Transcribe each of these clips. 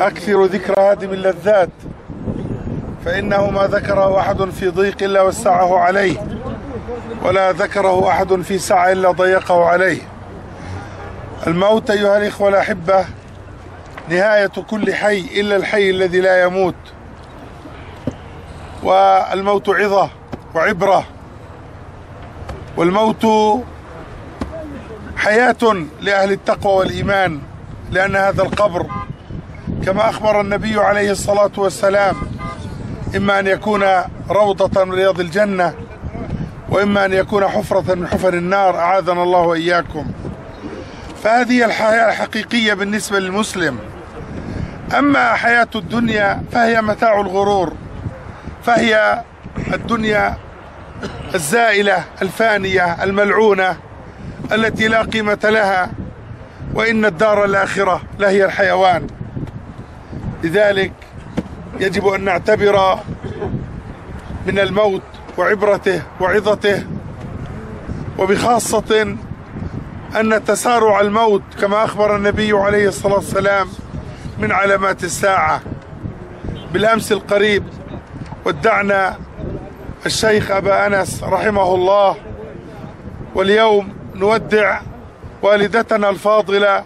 أكثر ذكر هادم اللذات فإنه ما ذكره أحد في ضيق إلا وسعه عليه ولا ذكره أحد في سعة إلا ضيقه عليه الموت أيها الإخوة الأحبة نهاية كل حي إلا الحي الذي لا يموت والموت عظة وعبرة والموت حياة لأهل التقوى والإيمان لأن هذا القبر كما أخبر النبي عليه الصلاة والسلام إما أن يكون روضة من رياض الجنة وإما أن يكون حفرة من حفر النار أعاذنا الله وإياكم فهذه الحياة الحقيقية بالنسبة للمسلم أما حياة الدنيا فهي متاع الغرور فهي الدنيا الزائلة الفانية الملعونة التي لا قيمة لها وإن الدار الآخرة لهي الحيوان لذلك يجب أن نعتبر من الموت وعبرته وعظته وبخاصة أن تسارع الموت كما أخبر النبي عليه الصلاة والسلام من علامات الساعة بالأمس القريب ودعنا الشيخ أبا أنس رحمه الله واليوم نودع والدتنا الفاضلة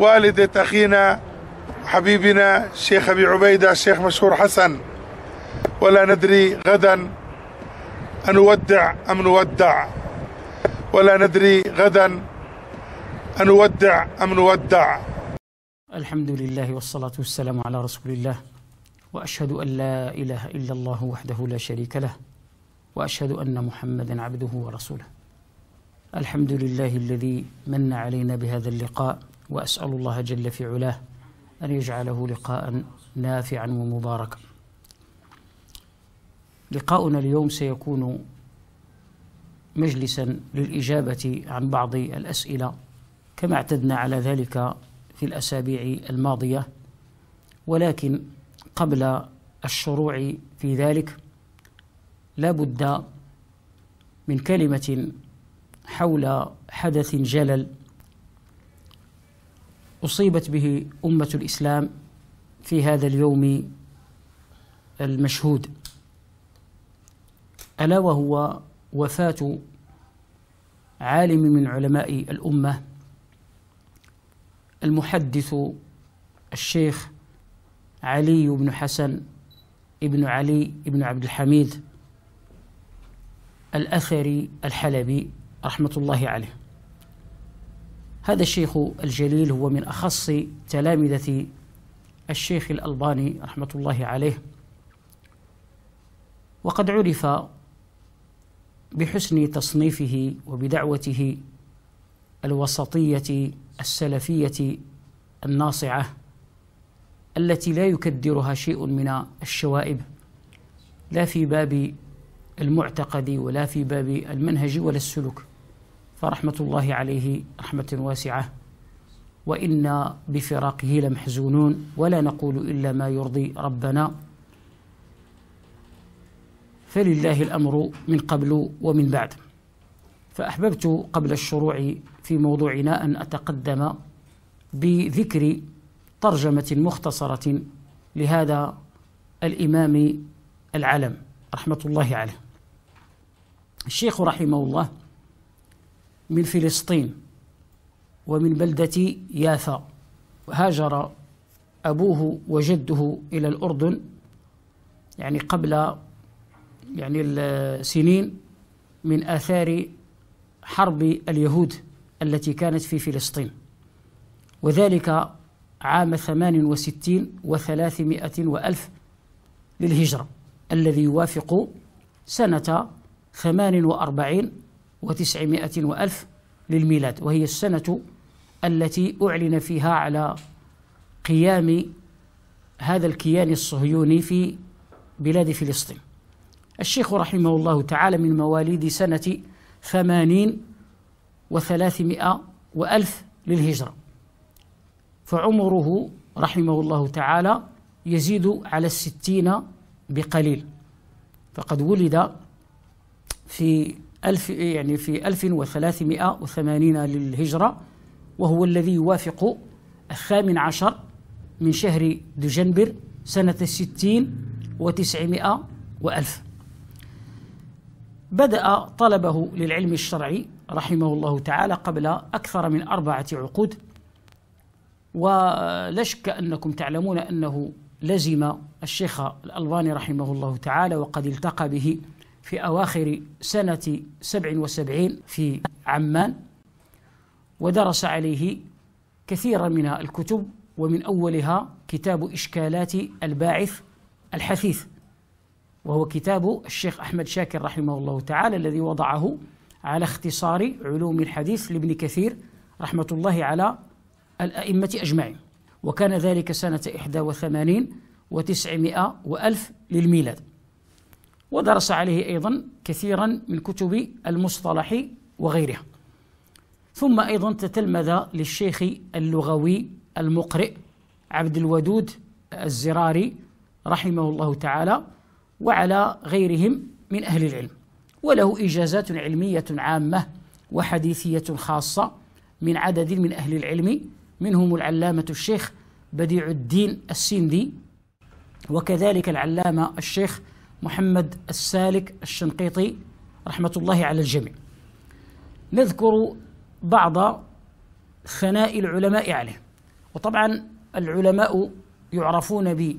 والدة أخينا حبيبنا الشيخ أبي عبيدة الشيخ مشهور حسن ولا ندري غدا أنودع أم نودع ولا ندري غدا أنودع أم نودع الحمد لله والصلاة والسلام على رسول الله وأشهد أن لا إله إلا الله وحده لا شريك له وأشهد أن محمدا عبده ورسوله الحمد لله الذي من علينا بهذا اللقاء وأسأل الله جل في علاه أن يجعله لقاء نافعا ومباركا لقاؤنا اليوم سيكون مجلسا للإجابة عن بعض الأسئلة كما اعتدنا على ذلك في الأسابيع الماضية ولكن قبل الشروع في ذلك لا بد من كلمة حول حدث جلل أصيبت به أمة الإسلام في هذا اليوم المشهود ألا وهو وفاة عالم من علماء الأمة المحدث الشيخ علي بن حسن ابن علي بن عبد الحميد الأثري الحلبي رحمة الله عليه هذا الشيخ الجليل هو من أخص تلامذة الشيخ الألباني رحمة الله عليه وقد عرف بحسن تصنيفه وبدعوته الوسطية السلفية الناصعة التي لا يكدرها شيء من الشوائب لا في باب المعتقد ولا في باب المنهج ولا السلوك فرحمة الله عليه رحمة واسعة وإنا بفراقه لمحزونون ولا نقول إلا ما يرضي ربنا فلله الأمر من قبل ومن بعد فأحببت قبل الشروع في موضوعنا أن أتقدم بذكر ترجمة مختصرة لهذا الإمام العلم رحمة الله عليه الشيخ رحمه الله من فلسطين ومن بلدة يافا هاجر أبوه وجده إلى الأردن يعني قبل يعني السنين من آثار حرب اليهود التي كانت في فلسطين وذلك عام ثمان وستين وثلاثمائة وألف للهجرة الذي يوافق سنة ثمان وأربعين وتسعمائة وألف للميلاد وهي السنة التي أعلن فيها على قيام هذا الكيان الصهيوني في بلاد فلسطين الشيخ رحمه الله تعالى من مواليد سنة ثمانين وثلاثمائة وألف للهجرة فعمره رحمه الله تعالى يزيد على الستين بقليل فقد ولد في ألف يعني في 1380 للهجرة وهو الذي يوافق الثامن عشر من شهر دجنبر سنة الستين وتسعمائة وألف بدأ طلبه للعلم الشرعي رحمه الله تعالى قبل أكثر من أربعة عقود ولا شك أنكم تعلمون أنه لزم الشيخ الألباني رحمه الله تعالى وقد التقى به في أواخر سنة سبع وسبعين في عمان ودرس عليه كثيرا من الكتب ومن أولها كتاب إشكالات الباعث الحثيث وهو كتاب الشيخ أحمد شاكر رحمه الله تعالى الذي وضعه على اختصار علوم الحديث لابن كثير رحمة الله على الأئمة أجمعين وكان ذلك سنة 81 وتسعمائة وألف للميلاد ودرس عليه أيضا كثيرا من كتب المصطلح وغيرها ثم أيضا تتلمذ للشيخ اللغوي المقرئ عبد الودود الزراري رحمه الله تعالى وعلى غيرهم من أهل العلم وله إجازات علمية عامة وحديثية خاصة من عدد من أهل العلم منهم العلامة الشيخ بديع الدين السندي وكذلك العلامة الشيخ محمد السالك الشنقيطي رحمة الله على الجميع نذكر بعض ثناء العلماء عليه وطبعا العلماء يعرفون ب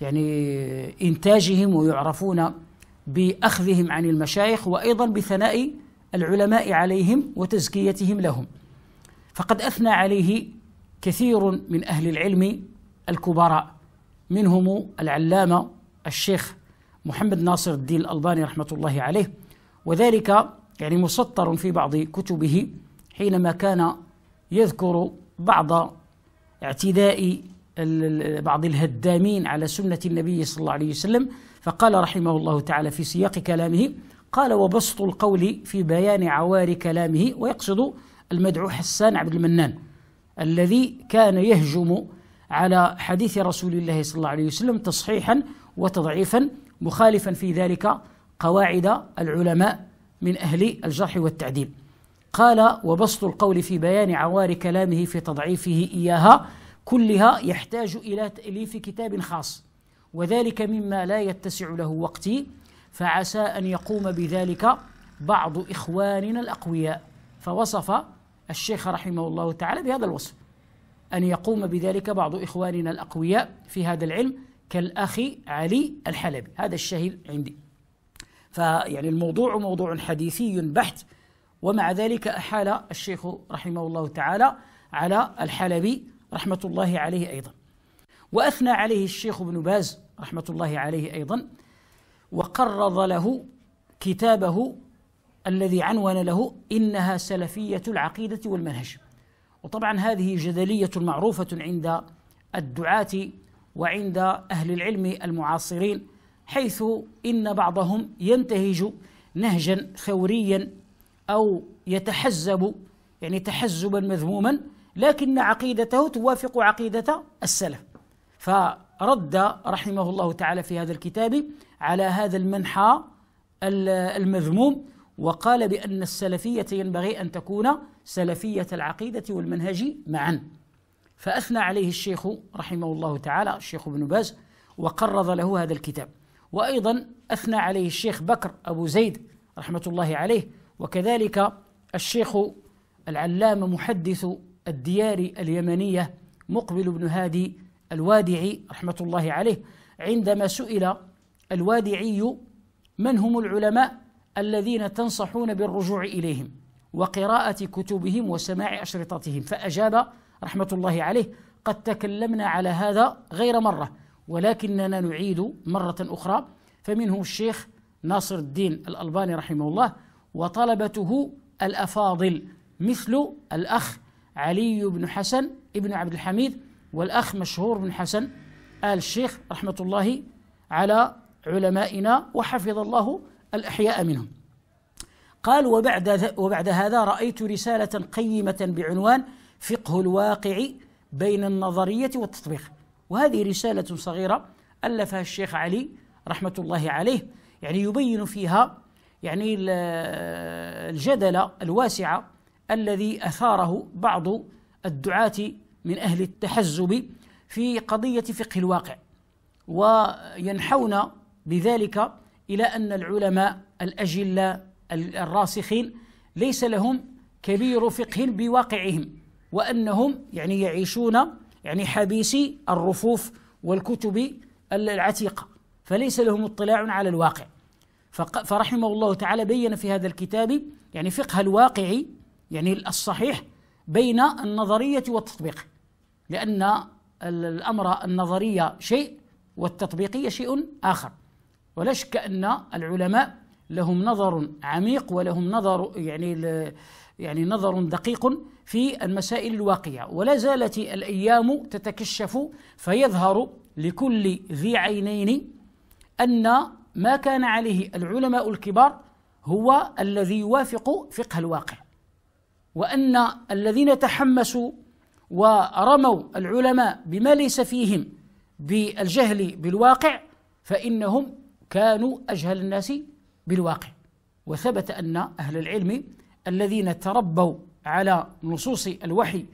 يعني إنتاجهم ويعرفون بأخذهم عن المشايخ وأيضا بثناء العلماء عليهم وتزكيتهم لهم فقد أثنى عليه كثير من أهل العلم الكبراء منهم العلامة الشيخ محمد ناصر الدين الألباني رحمة الله عليه وذلك يعني مسطر في بعض كتبه حينما كان يذكر بعض اعتداء بعض الهدامين على سنة النبي صلى الله عليه وسلم فقال رحمه الله تعالى في سياق كلامه قال وبسط القول في بيان عوار كلامه ويقصد المدعو حسان عبد المنان الذي كان يهجم على حديث رسول الله صلى الله عليه وسلم تصحيحا وتضعيفا مخالفا في ذلك قواعد العلماء من أهل الجرح والتعديل قال وبسط القول في بيان عوار كلامه في تضعيفه إياها كلها يحتاج إلى تأليف كتاب خاص وذلك مما لا يتسع له وقتي فعسى أن يقوم بذلك بعض إخواننا الأقوياء فوصف الشيخ رحمه الله تعالى بهذا الوصف أن يقوم بذلك بعض إخواننا الأقوياء في هذا العلم كالأخي علي الحلبي هذا الشهير عندي فيعني الموضوع موضوع حديثي بحت ومع ذلك أحال الشيخ رحمه الله تعالى على الحلبي رحمة الله عليه أيضا وأثنى عليه الشيخ ابن باز رحمة الله عليه أيضا وقرض له كتابه الذي عنون له إنها سلفية العقيدة والمنهج وطبعا هذه جدلية معروفة عند الدعاة وعند أهل العلم المعاصرين حيث إن بعضهم ينتهج نهجا ثوريا أو يتحزب يعني تحزبا مذموما لكن عقيدته توافق عقيدة السلف فرد رحمه الله تعالى في هذا الكتاب على هذا المنحى المذموم وقال بأن السلفية ينبغي أن تكون سلفية العقيدة والمنهج معا فأثنى عليه الشيخ رحمه الله تعالى الشيخ ابن باز وقرض له هذا الكتاب وأيضا أثنى عليه الشيخ بكر أبو زيد رحمة الله عليه وكذلك الشيخ العلامة محدث الديار اليمنية مقبل بن هادي الوادعي رحمة الله عليه عندما سئل الوادعي من هم العلماء الذين تنصحون بالرجوع إليهم وقراءة كتبهم وسماع أشرطتهم فأجاب رحمة الله عليه قد تكلمنا على هذا غير مرة ولكننا نعيد مرة أخرى فمنه الشيخ ناصر الدين الألباني رحمه الله وطلبته الأفاضل مثل الأخ علي بن حسن ابن عبد الحميد والأخ مشهور بن حسن آل الشيخ رحمة الله على علمائنا وحفظ الله الأحياء منهم قال وبعد, وبعد هذا رأيت رسالة قيمة بعنوان فقه الواقع بين النظرية والتطبيق وهذه رسالة صغيرة ألفها الشيخ علي رحمة الله عليه يعني يبين فيها يعني الجدل الواسع الذي أثاره بعض الدعاة من أهل التحزب في قضية فقه الواقع وينحون بذلك إلى أن العلماء الأجلاء الراسخين ليس لهم كبير فقه بواقعهم وأنهم يعني يعيشون يعني حبيسي الرفوف والكتب العتيقة فليس لهم اطلاع على الواقع فرحمه الله تعالى بين في هذا الكتاب يعني فقه الواقعي يعني الصحيح بين النظرية والتطبيق لأن الأمر النظرية شيء والتطبيقية شيء آخر ولا شك أن العلماء لهم نظر عميق ولهم نظر يعني يعني نظر دقيق في المسائل الواقية ولا زالت الأيام تتكشف فيظهر لكل ذي عينين أن ما كان عليه العلماء الكبار هو الذي يوافق فقه الواقع وأن الذين تحمسوا ورموا العلماء بما ليس فيهم بالجهل بالواقع فإنهم كانوا أجهل الناس بالواقع وثبت أن أهل العلم الذين تربوا على نصوص الوحي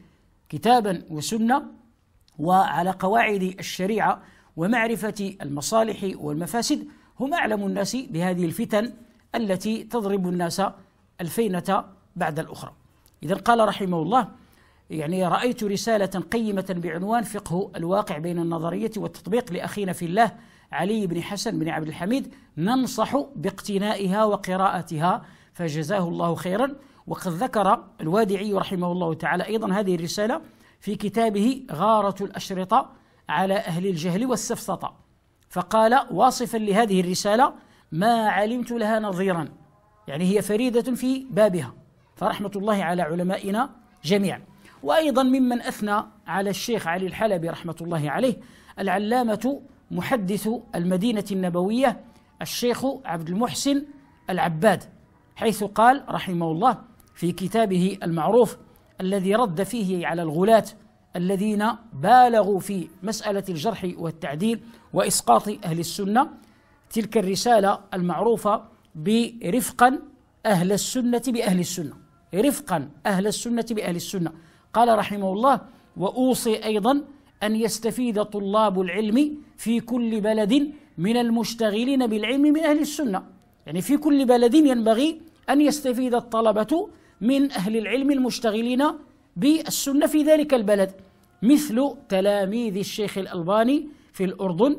كتابا وسنه وعلى قواعد الشريعه ومعرفه المصالح والمفاسد هم اعلم الناس بهذه الفتن التي تضرب الناس الفينه بعد الاخرى. اذا قال رحمه الله يعني رايت رساله قيمه بعنوان فقه الواقع بين النظريه والتطبيق لاخينا في الله علي بن حسن بن عبد الحميد ننصح باقتنائها وقراءتها فجزاه الله خيرا وقد ذكر الوادعي رحمه الله تعالى أيضا هذه الرسالة في كتابه غارة الأشرطة على أهل الجهل والسفسطة فقال واصفا لهذه الرسالة ما علمت لها نظيرا يعني هي فريدة في بابها فرحمة الله على علمائنا جميعا وأيضا ممن أثنى على الشيخ علي الحلبي رحمة الله عليه العلامة محدث المدينة النبوية الشيخ عبد المحسن العباد حيث قال رحمه الله في كتابه المعروف الذي رد فيه على الغلاة الذين بالغوا في مسألة الجرح والتعديل وإسقاط أهل السنة تلك الرسالة المعروفة برفقا أهل السنة بأهل السنة رفقا أهل السنة بأهل السنة قال رحمه الله وأوصي أيضا أن يستفيد طلاب العلم في كل بلد من المشتغلين بالعلم من أهل السنة يعني في كل بلد ينبغي أن يستفيد الطلبة من أهل العلم المشتغلين بالسنة في ذلك البلد مثل تلاميذ الشيخ الألباني في الأردن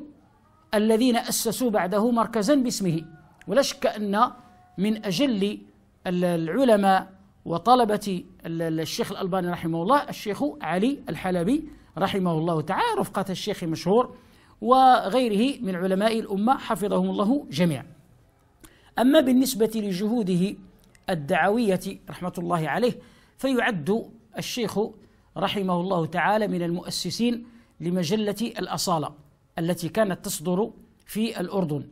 الذين أسسوا بعده مركزا باسمه ولا شك أن من أجل العلماء وطلبة الشيخ الألباني رحمه الله الشيخ علي الحلبي رحمه الله تعالى رفقة الشيخ مشهور وغيره من علماء الأمة حفظهم الله جميعا أما بالنسبة لجهوده الدعوية رحمة الله عليه فيعد الشيخ رحمه الله تعالى من المؤسسين لمجلة الأصالة التي كانت تصدر في الأردن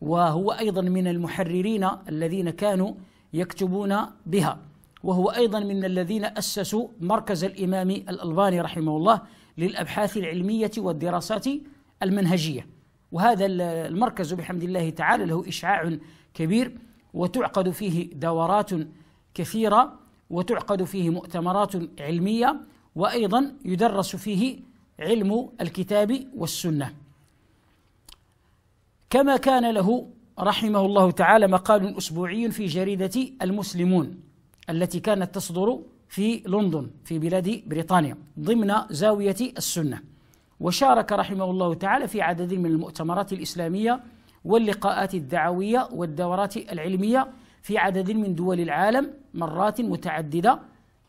وهو أيضا من المحررين الذين كانوا يكتبون بها وهو أيضا من الذين أسسوا مركز الإمام الألباني رحمه الله للأبحاث العلمية والدراسات المنهجية وهذا المركز بحمد الله تعالى له إشعاع كبير وتعقد فيه دورات كثيره وتعقد فيه مؤتمرات علميه وايضا يدرس فيه علم الكتاب والسنه كما كان له رحمه الله تعالى مقال اسبوعي في جريده المسلمون التي كانت تصدر في لندن في بلاد بريطانيا ضمن زاويه السنه وشارك رحمه الله تعالى في عدد من المؤتمرات الاسلاميه واللقاءات الدعوية والدورات العلمية في عدد من دول العالم مرات متعددة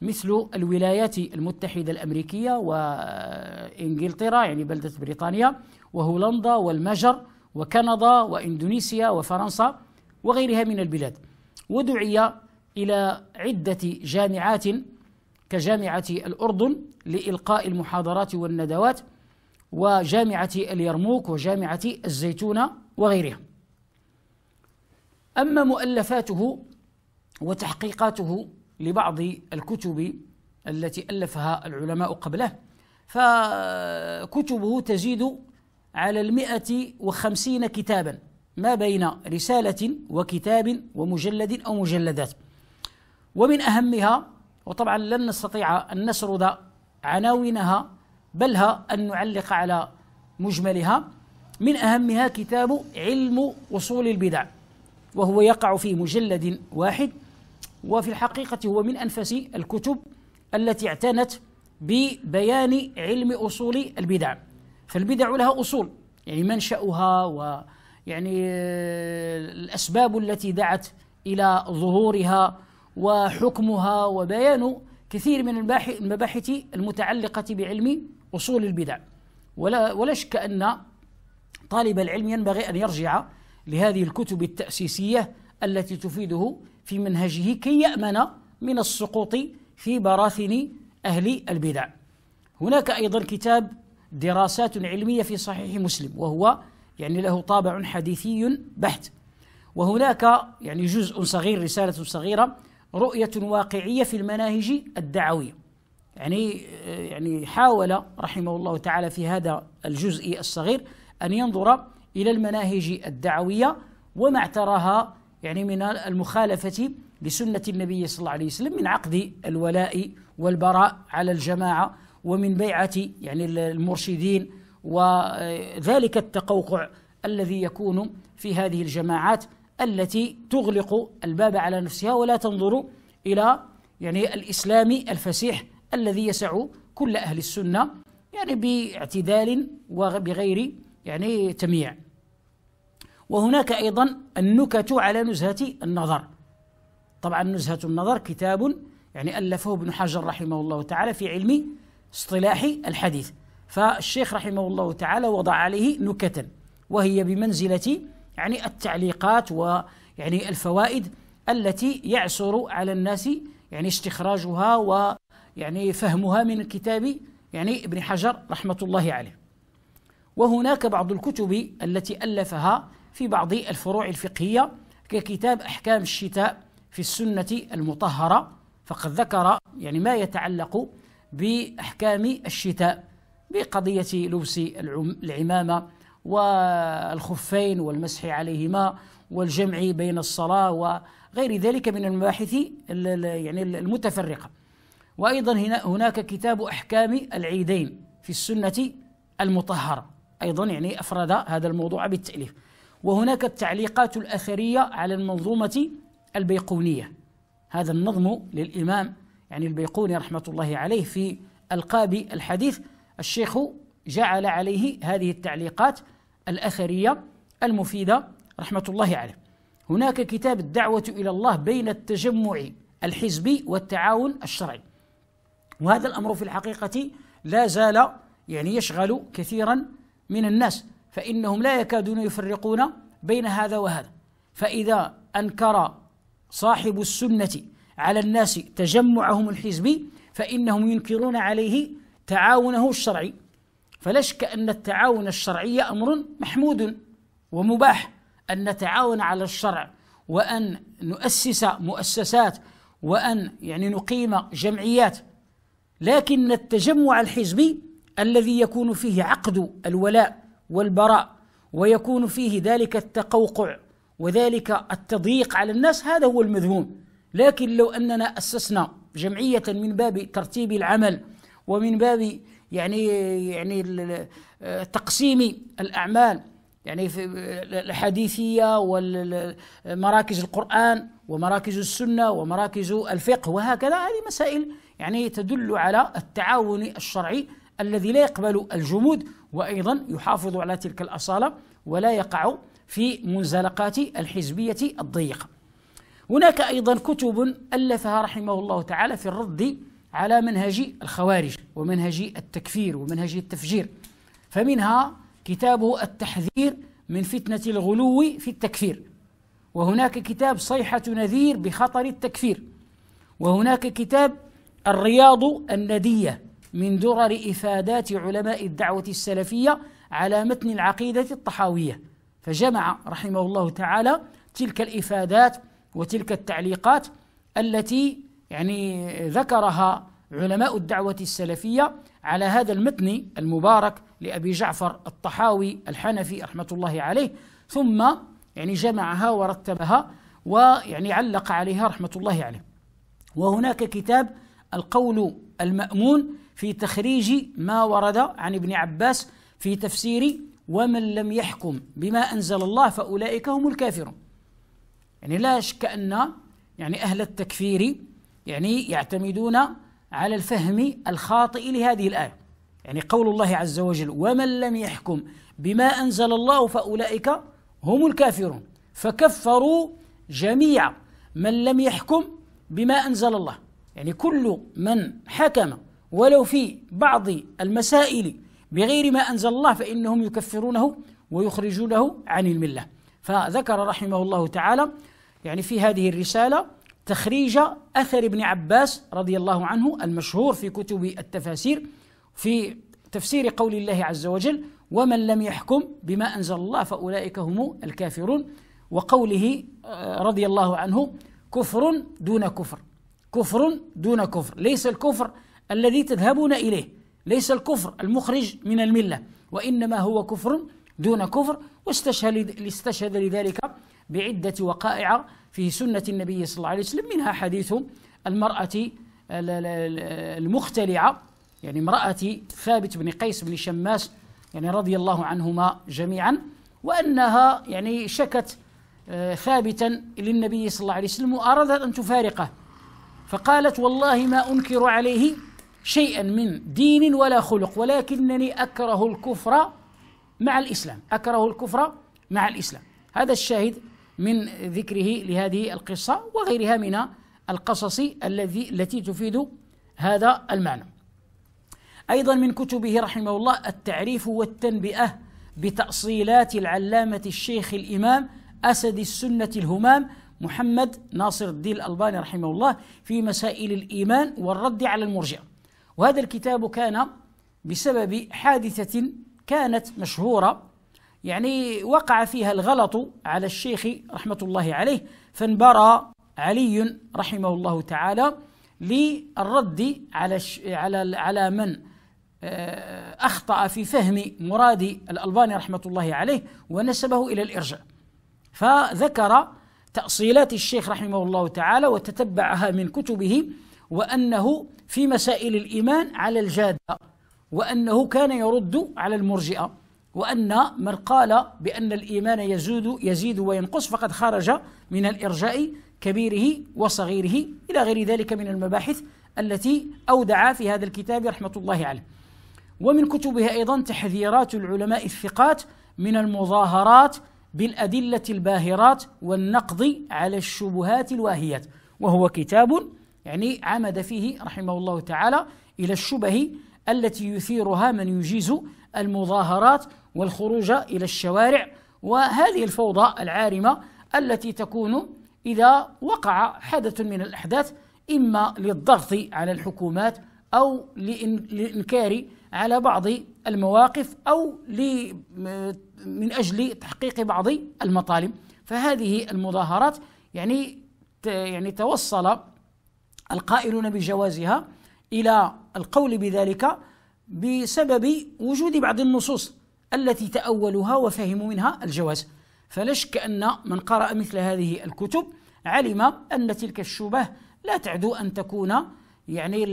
مثل الولايات المتحدة الأمريكية وإنجلترا يعني بلدة بريطانيا وهولندا والمجر وكندا وإندونيسيا وفرنسا وغيرها من البلاد ودعي إلى عدة جامعات كجامعة الأردن لإلقاء المحاضرات والندوات وجامعة اليرموك وجامعة الزيتونة وغيرها أما مؤلفاته وتحقيقاته لبعض الكتب التي ألفها العلماء قبله فكتبه تزيد على المئة وخمسين كتابا ما بين رسالة وكتاب ومجلد أو مجلدات ومن أهمها وطبعا لن نستطيع أن نسرد عناوينها بلها أن نعلق على مجملها من أهمها كتاب علم وصول البدع وهو يقع في مجلد واحد وفي الحقيقة هو من أنفس الكتب التي اعتنت ببيان علم أصول البدع فالبدع لها أصول يعني منشأها ويعني آه، الأسباب التي دعت إلى ظهورها وحكمها وبيان كثير من المباحث المتعلقة بعلم أصول البدع ولا, ولا شك أن طالب العلم ينبغي أن يرجع لهذه الكتب التأسيسية التي تفيده في منهجه كي يأمن من السقوط في براثن أهل البدع هناك أيضا كتاب دراسات علمية في صحيح مسلم وهو يعني له طابع حديثي بحت وهناك يعني جزء صغير رسالة صغيرة رؤية واقعية في المناهج الدعوية يعني يعني حاول رحمه الله تعالى في هذا الجزء الصغير أن ينظر إلى المناهج الدعوية وما اعتراها يعني من المخالفة لسنة النبي صلى الله عليه وسلم من عقد الولاء والبراء على الجماعة ومن بيعة يعني المرشدين وذلك التقوقع الذي يكون في هذه الجماعات التي تغلق الباب على نفسها ولا تنظر إلى يعني الإسلام الفسيح الذي يسع كل أهل السنة يعني باعتدال وبغير يعني تمييع وهناك أيضا النكت على نزهة النظر طبعا نزهة النظر كتاب يعني ألفه ابن حجر رحمه الله تعالى في علم اصطلاح الحديث فالشيخ رحمه الله تعالى وضع عليه نكتا وهي بمنزلة يعني التعليقات ويعني الفوائد التي يعسر على الناس يعني استخراجها و يعني فهمها من الكتاب يعني ابن حجر رحمة الله عليه وهناك بعض الكتب التي ألفها في بعض الفروع الفقهية ككتاب أحكام الشتاء في السنة المطهرة فقد ذكر يعني ما يتعلق بأحكام الشتاء بقضية لبس العمامة والخفين والمسح عليهما والجمع بين الصلاة وغير ذلك من المباحث يعني المتفرقة وأيضا هنا هناك كتاب أحكام العيدين في السنة المطهرة أيضا يعني أفرد هذا الموضوع بالتأليف وهناك التعليقات الأثرية على المنظومة البيقونية هذا النظم للإمام يعني البيقوني رحمة الله عليه في ألقاب الحديث الشيخ جعل عليه هذه التعليقات الأثرية المفيدة رحمة الله عليه هناك كتاب الدعوة إلى الله بين التجمع الحزبي والتعاون الشرعي وهذا الامر في الحقيقه لا زال يعني يشغل كثيرا من الناس فانهم لا يكادون يفرقون بين هذا وهذا فاذا انكر صاحب السنه على الناس تجمعهم الحزبي فانهم ينكرون عليه تعاونه الشرعي فلا شك ان التعاون الشرعي امر محمود ومباح ان نتعاون على الشرع وان نؤسس مؤسسات وان يعني نقيم جمعيات لكن التجمع الحزبي الذي يكون فيه عقد الولاء والبراء ويكون فيه ذلك التقوقع وذلك التضييق على الناس هذا هو المذموم لكن لو اننا اسسنا جمعيه من باب ترتيب العمل ومن باب يعني يعني تقسيم الاعمال يعني الحديثيه ومراكز القران ومراكز السنه ومراكز الفقه وهكذا هذه مسائل يعني تدل على التعاون الشرعي الذي لا يقبل الجمود وايضا يحافظ على تلك الاصاله ولا يقع في منزلقات الحزبيه الضيقه. هناك ايضا كتب الفها رحمه الله تعالى في الرد على منهج الخوارج ومنهج التكفير ومنهج التفجير. فمنها كتابه التحذير من فتنه الغلو في التكفير وهناك كتاب صيحة نذير بخطر التكفير وهناك كتاب الرياض الندية من درر إفادات علماء الدعوة السلفية على متن العقيدة الطحاوية فجمع رحمه الله تعالى تلك الإفادات وتلك التعليقات التي يعني ذكرها علماء الدعوة السلفية على هذا المتن المبارك لأبي جعفر الطحاوي الحنفي رحمة الله عليه ثم يعني جمعها ورتبها ويعني علق عليها رحمة الله عليه وهناك كتاب القول المأمون في تخريج ما ورد عن ابن عباس في تفسير ومن لم يحكم بما أنزل الله فأولئك هم الكافرون يعني لا شك أن يعني أهل التكفير يعني يعتمدون على الفهم الخاطئ لهذه الآية يعني قول الله عز وجل ومن لم يحكم بما أنزل الله فأولئك هم الكافرون فكفروا جميع من لم يحكم بما انزل الله يعني كل من حكم ولو في بعض المسائل بغير ما انزل الله فانهم يكفرونه ويخرجونه عن المله فذكر رحمه الله تعالى يعني في هذه الرساله تخريج اثر ابن عباس رضي الله عنه المشهور في كتب التفاسير في تفسير قول الله عز وجل ومن لم يحكم بما أنزل الله فأولئك هم الكافرون وقوله آه، رضي الله عنه كفر دون كفر كفر دون كفر ليس الكفر الذي تذهبون إليه ليس الكفر المخرج من الملة وإنما هو كفر دون كفر واستشهد استشهد لذلك بعدة وقائع في سنة النبي صلى الله عليه وسلم منها حديث المرأة المختلعة يعني امرأة ثابت بن قيس بن شماس يعني رضي الله عنهما جميعا وأنها يعني شكت آه، ثابتا للنبي صلى الله عليه وسلم وأرادت أن تفارقه فقالت والله ما أنكر عليه شيئا من دين ولا خلق ولكنني أكره الكفر مع الإسلام أكره الكفر مع الإسلام هذا الشاهد من ذكره لهذه القصة وغيرها من القصص الذي التي تفيد هذا المعنى أيضا من كتبه رحمه الله التعريف والتنبئة بتأصيلات العلامة الشيخ الإمام أسد السنة الهمام محمد ناصر الدين الألباني رحمه الله في مسائل الإيمان والرد على المرجع وهذا الكتاب كان بسبب حادثة كانت مشهورة يعني وقع فيها الغلط على الشيخ رحمة الله عليه فانبرى علي رحمه الله تعالى للرد على على على من آه، أخطأ في فهم مراد الألباني رحمة الله عليه ونسبه إلى الإرجاء فذكر تأصيلات الشيخ رحمه الله تعالى وتتبعها من كتبه وأنه في مسائل الإيمان على الجادة وأنه كان يرد على المرجئة وأن من قال بأن الإيمان يزود يزيد وينقص فقد خرج من الإرجاء كبيره وصغيره إلى غير ذلك من المباحث التي أودع في هذا الكتاب رحمة الله عليه ومن كتبها ايضا تحذيرات العلماء الثقات من المظاهرات بالادله الباهرات والنقض على الشبهات الواهيات وهو كتاب يعني عمد فيه رحمه الله تعالى الى الشبه التي يثيرها من يجيز المظاهرات والخروج الى الشوارع وهذه الفوضى العارمه التي تكون اذا وقع حدث من الاحداث اما للضغط على الحكومات او لانكار على بعض المواقف أو من أجل تحقيق بعض المطالب فهذه المظاهرات يعني يعني توصل القائلون بجوازها إلى القول بذلك بسبب وجود بعض النصوص التي تأولوها وفهموا منها الجواز فلا شك أن من قرأ مثل هذه الكتب علم أن تلك الشبه لا تعدو أن تكون يعني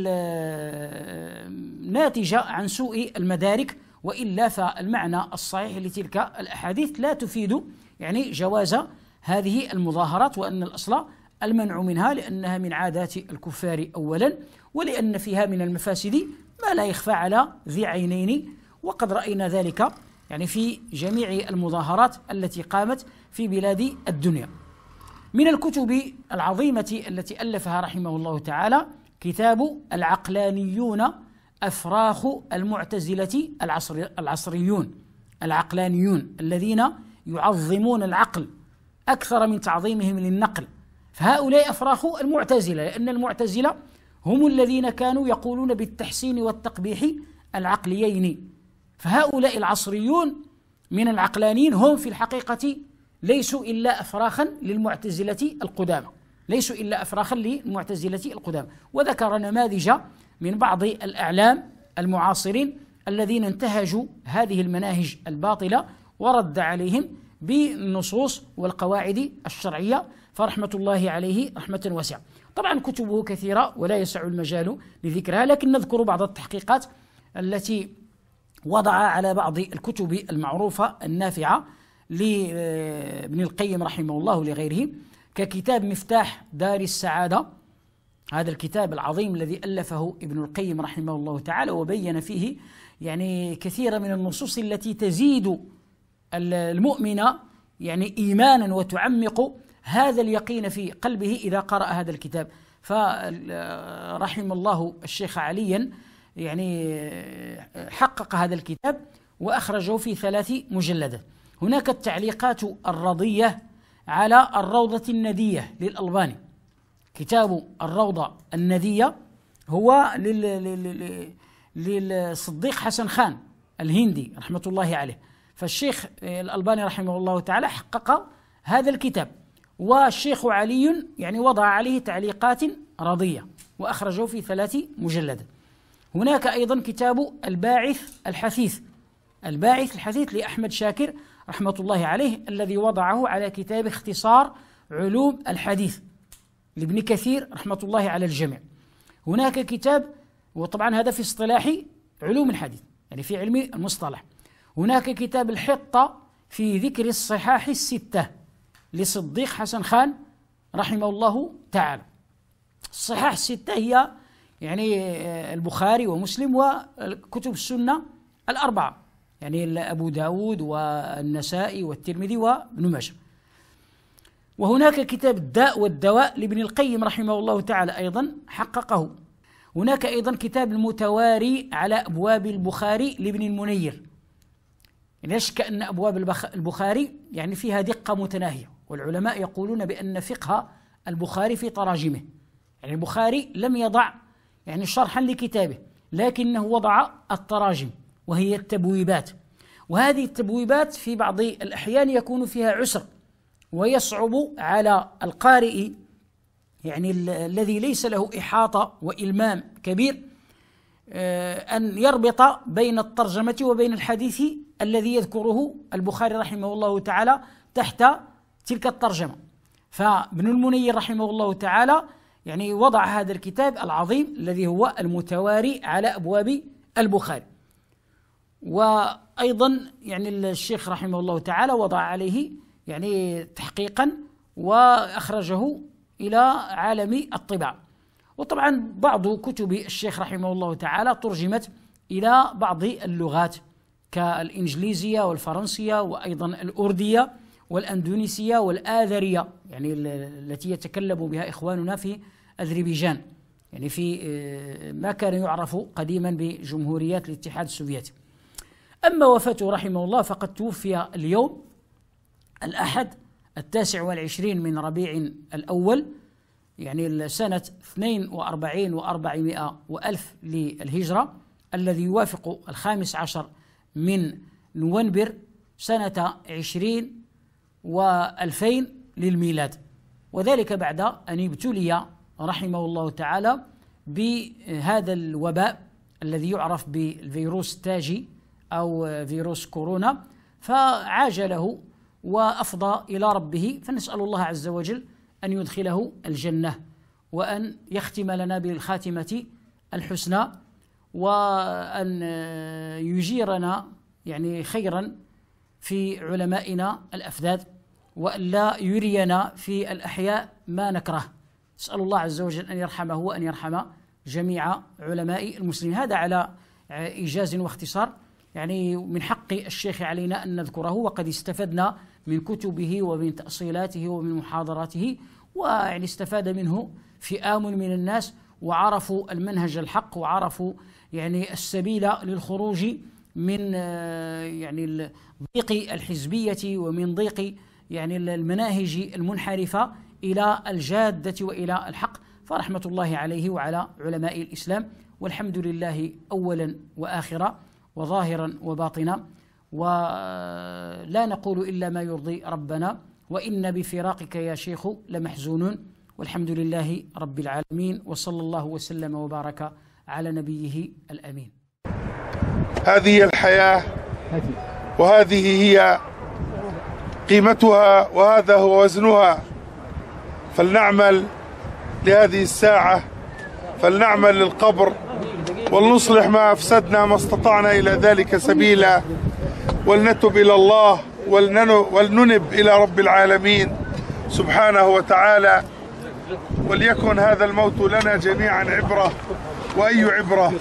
ناتجة عن سوء المدارك وإلا فالمعنى الصحيح لتلك الأحاديث لا تفيد يعني جواز هذه المظاهرات وأن الأصل المنع منها لأنها من عادات الكفار أولا ولأن فيها من المفاسد ما لا يخفى على ذي عينين وقد رأينا ذلك يعني في جميع المظاهرات التي قامت في بلاد الدنيا من الكتب العظيمة التي ألفها رحمه الله تعالى كتاب العقلانيون أفراخ المعتزلة العصر العصريون العقلانيون الذين يعظمون العقل أكثر من تعظيمهم للنقل فهؤلاء أفراخ المعتزلة لأن المعتزلة هم الذين كانوا يقولون بالتحسين والتقبيح العقليين فهؤلاء العصريون من العقلانيين هم في الحقيقة ليسوا إلا أفراخا للمعتزلة القدامى ليسوا إلا أفراخا للمعتزلة القدامى وذكر نماذج من بعض الأعلام المعاصرين الذين انتهجوا هذه المناهج الباطلة ورد عليهم بالنصوص والقواعد الشرعية فرحمة الله عليه رحمة واسعة طبعا كتبه كثيرة ولا يسع المجال لذكرها لكن نذكر بعض التحقيقات التي وضع على بعض الكتب المعروفة النافعة لابن القيم رحمه الله لغيره ككتاب مفتاح دار السعادة هذا الكتاب العظيم الذي ألفه ابن القيم رحمه الله تعالى وبين فيه يعني كثيرا من النصوص التي تزيد المؤمن يعني إيمانا وتعمق هذا اليقين في قلبه إذا قرأ هذا الكتاب فرحم الله الشيخ عليا يعني حقق هذا الكتاب وأخرجه في ثلاث مجلدات هناك التعليقات الرضية على الروضة الندية للألباني كتاب الروضة الندية هو لل... للصديق حسن خان الهندي رحمة الله عليه فالشيخ الألباني رحمه الله تعالى حقق هذا الكتاب والشيخ علي يعني وضع عليه تعليقات رضية وأخرجه في ثلاث مجلدات هناك أيضا كتاب الباعث الحثيث الباعث الحثيث لأحمد شاكر رحمة الله عليه الذي وضعه على كتاب اختصار علوم الحديث لابن كثير رحمة الله على الجميع هناك كتاب وطبعا هذا في اصطلاح علوم الحديث يعني في علم المصطلح هناك كتاب الحطة في ذكر الصحاح الستة لصديق حسن خان رحمه الله تعالى الصحاح الستة هي يعني آه، البخاري ومسلم وكتب السنة الأربعة يعني أبو داود والنسائي والترمذي وابن ماجه وهناك كتاب الداء والدواء لابن القيم رحمه الله تعالى أيضا حققه هناك أيضا كتاب المتواري على أبواب البخاري لابن المنير يعني ليش كأن أبواب البخاري يعني فيها دقة متناهية والعلماء يقولون بأن فقه البخاري في تراجمه يعني البخاري لم يضع يعني شرحا لكتابه لكنه وضع التراجم وهي التبويبات وهذه التبويبات في بعض الأحيان يكون فيها عسر ويصعب على القارئ يعني الذي ليس له إحاطة وإلمام كبير آه، أن يربط بين الترجمة وبين الحديث الذي يذكره البخاري رحمه الله تعالى تحت تلك الترجمة فابن المنير رحمه الله تعالى يعني وضع هذا الكتاب العظيم الذي هو المتواري على أبواب البخاري وايضا يعني الشيخ رحمه الله تعالى وضع عليه يعني تحقيقا واخرجه الى عالم الطباع وطبعا بعض كتب الشيخ رحمه الله تعالى ترجمت الى بعض اللغات كالانجليزيه والفرنسيه وايضا الارديه والاندونيسيه والاذريه يعني التي يتكلم بها اخواننا في اذربيجان يعني في آه، ما كان يعرف قديما بجمهوريات الاتحاد السوفيتي أما وفاته رحمه الله فقد توفي اليوم الأحد التاسع والعشرين من ربيع الأول يعني سنة 42 و400 وألف للهجرة الذي يوافق الخامس عشر من نونبر سنة 20 و2000 للميلاد وذلك بعد أن ابتلي رحمه الله تعالى بهذا الوباء الذي يعرف بالفيروس التاجي أو فيروس كورونا فعاجله وأفضى إلى ربه فنسأل الله عز وجل أن يدخله الجنة وأن يختم لنا بالخاتمة الحسنى وأن يجيرنا يعني خيرا في علمائنا الأفذاذ وأن لا يرينا في الأحياء ما نكره نسأل الله عز وجل أن يرحمه وأن يرحم جميع علماء المسلمين هذا على إيجاز واختصار يعني من حق الشيخ علينا أن نذكره وقد استفدنا من كتبه ومن تأصيلاته ومن محاضراته ويعني استفاد منه فئام من الناس وعرفوا المنهج الحق وعرفوا يعني السبيل للخروج من آه، يعني ضيق الحزبية ومن ضيق يعني المناهج المنحرفة إلى الجادة وإلى الحق فرحمة الله عليه وعلى علماء الإسلام والحمد لله أولا وآخرا وظاهرا وباطنا ولا نقول إلا ما يرضي ربنا وإن بفراقك يا شيخ لمحزون والحمد لله رب العالمين وصلى الله وسلم وبارك على نبيه الأمين هذه الحياة وهذه هي قيمتها وهذا هو وزنها فلنعمل لهذه الساعة فلنعمل للقبر ولنصلح ما أفسدنا ما استطعنا إلى ذلك سبيلا ولنتب إلى الله ولننب إلى رب العالمين سبحانه وتعالى وليكن هذا الموت لنا جميعا عبرة وأي عبرة